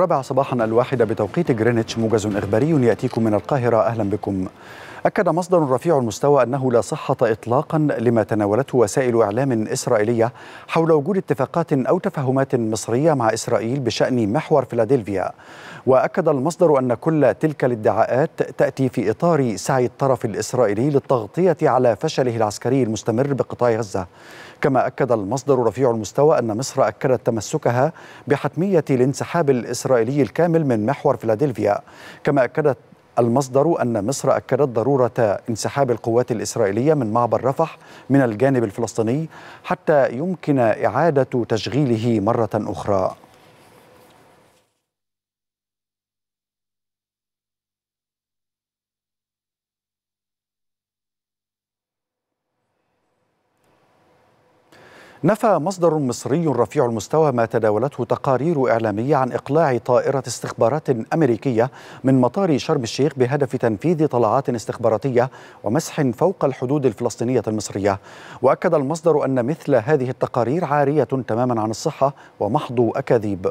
الرابعة صباحا الواحدة بتوقيت جرينتش موجز إخباري يأتيكم من القاهرة أهلا بكم أكد مصدر رفيع المستوى أنه لا صحة إطلاقا لما تناولته وسائل إعلام إسرائيلية حول وجود اتفاقات أو تفاهمات مصرية مع إسرائيل بشأن محور فيلادلفيا وأكد المصدر أن كل تلك الادعاءات تأتي في إطار سعي الطرف الإسرائيلي للتغطية على فشله العسكري المستمر بقطاع غزة كما أكد المصدر رفيع المستوى أن مصر أكدت تمسكها بحتمية الانسحاب الإسرائيلي الكامل من محور فيلادلفيا كما أكدت المصدر أن مصر أكدت ضرورة انسحاب القوات الإسرائيلية من معبر رفح من الجانب الفلسطيني حتى يمكن إعادة تشغيله مرة أخرى نفى مصدر مصري رفيع المستوى ما تداولته تقارير إعلامية عن إقلاع طائرة استخبارات أمريكية من مطار شرم الشيخ بهدف تنفيذ طلعات استخباراتية ومسح فوق الحدود الفلسطينية المصرية وأكد المصدر أن مثل هذه التقارير عارية تماما عن الصحة ومحض أكاذيب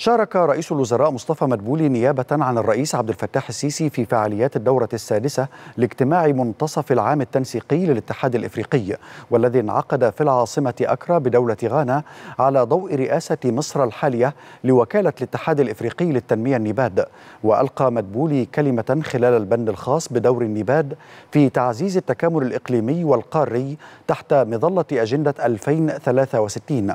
شارك رئيس الوزراء مصطفى مدبولي نيابة عن الرئيس عبد الفتاح السيسي في فعاليات الدورة السادسة لاجتماع منتصف العام التنسيقي للاتحاد الإفريقي والذي انعقد في العاصمة أكرا بدولة غانا على ضوء رئاسة مصر الحالية لوكالة الاتحاد الإفريقي للتنمية النباد وألقى مدبولي كلمة خلال البند الخاص بدور النباد في تعزيز التكامل الإقليمي والقاري تحت مظلة أجندة 2063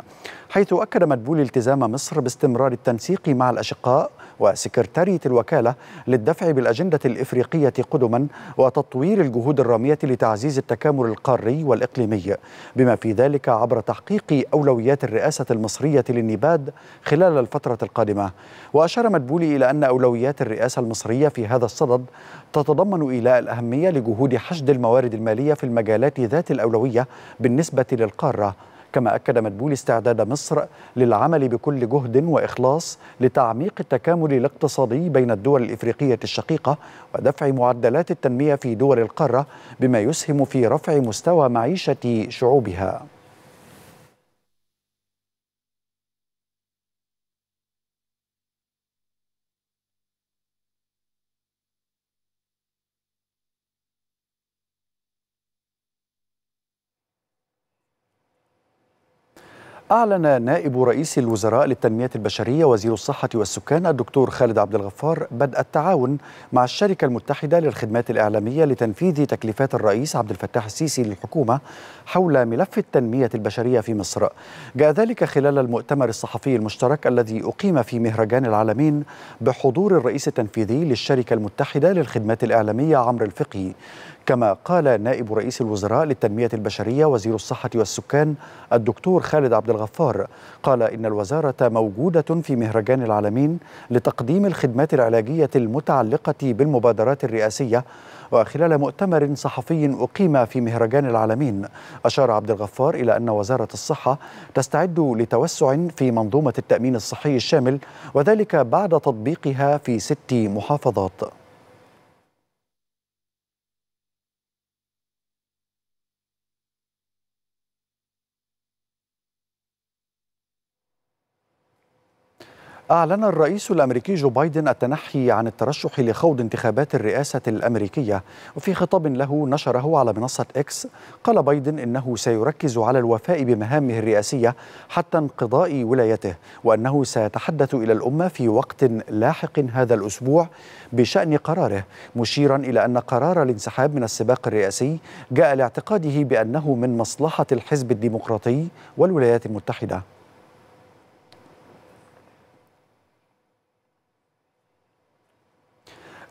حيث أكد مدبولي التزام مصر باستمرار التنمية التنسيق مع الأشقاء وسكرتارية الوكالة للدفع بالأجندة الإفريقية قدما وتطوير الجهود الرامية لتعزيز التكامل القاري والإقليمي بما في ذلك عبر تحقيق أولويات الرئاسة المصرية للنباد خلال الفترة القادمة وأشار مدبولي إلى أن أولويات الرئاسة المصرية في هذا الصدد تتضمن إيلاء الأهمية لجهود حشد الموارد المالية في المجالات ذات الأولوية بالنسبة للقارة كما أكد مدبول استعداد مصر للعمل بكل جهد وإخلاص لتعميق التكامل الاقتصادي بين الدول الإفريقية الشقيقة ودفع معدلات التنمية في دول القارة بما يسهم في رفع مستوى معيشة شعوبها أعلن نائب رئيس الوزراء للتنمية البشرية وزير الصحة والسكان الدكتور خالد عبد الغفار بدء التعاون مع الشركة المتحدة للخدمات الإعلامية لتنفيذ تكليفات الرئيس عبد الفتاح السيسي للحكومة حول ملف التنمية البشرية في مصر. جاء ذلك خلال المؤتمر الصحفي المشترك الذي أقيم في مهرجان العالمين بحضور الرئيس التنفيذي للشركة المتحدة للخدمات الإعلامية عمرو الفقي. كما قال نائب رئيس الوزراء للتنمية البشرية وزير الصحة والسكان الدكتور خالد عبد الغفار قال إن الوزارة موجودة في مهرجان العالمين لتقديم الخدمات العلاجية المتعلقة بالمبادرات الرئاسية وخلال مؤتمر صحفي أقيم في مهرجان العالمين أشار عبد الغفار إلى أن وزارة الصحة تستعد لتوسع في منظومة التأمين الصحي الشامل وذلك بعد تطبيقها في ست محافظات أعلن الرئيس الأمريكي جو بايدن التنحي عن الترشح لخوض انتخابات الرئاسة الأمريكية وفي خطاب له نشره على منصة إكس قال بايدن إنه سيركز على الوفاء بمهامه الرئاسية حتى انقضاء ولايته وأنه سيتحدث إلى الأمة في وقت لاحق هذا الأسبوع بشأن قراره مشيرا إلى أن قرار الانسحاب من السباق الرئاسي جاء لاعتقاده بأنه من مصلحة الحزب الديمقراطي والولايات المتحدة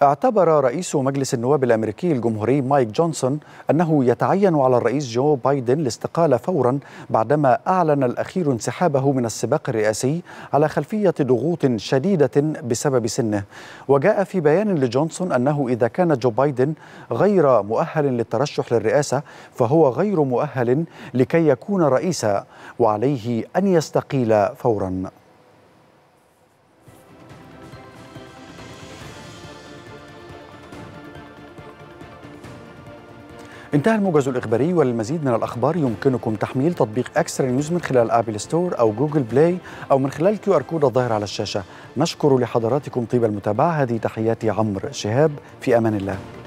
اعتبر رئيس مجلس النواب الامريكي الجمهوري مايك جونسون انه يتعين على الرئيس جو بايدن الاستقاله فورا بعدما اعلن الاخير انسحابه من السباق الرئاسي على خلفيه ضغوط شديده بسبب سنه وجاء في بيان لجونسون انه اذا كان جو بايدن غير مؤهل للترشح للرئاسه فهو غير مؤهل لكي يكون رئيسا وعليه ان يستقيل فورا انتهى الموجز الإخباري وللمزيد من الأخبار يمكنكم تحميل تطبيق أكسترا نيوز من خلال أبل ستور أو جوجل بلاي أو من خلال كيو آر كود الظاهر على الشاشة نشكر لحضراتكم طيب المتابعة هذه تحياتي عمرو شهاب في أمان الله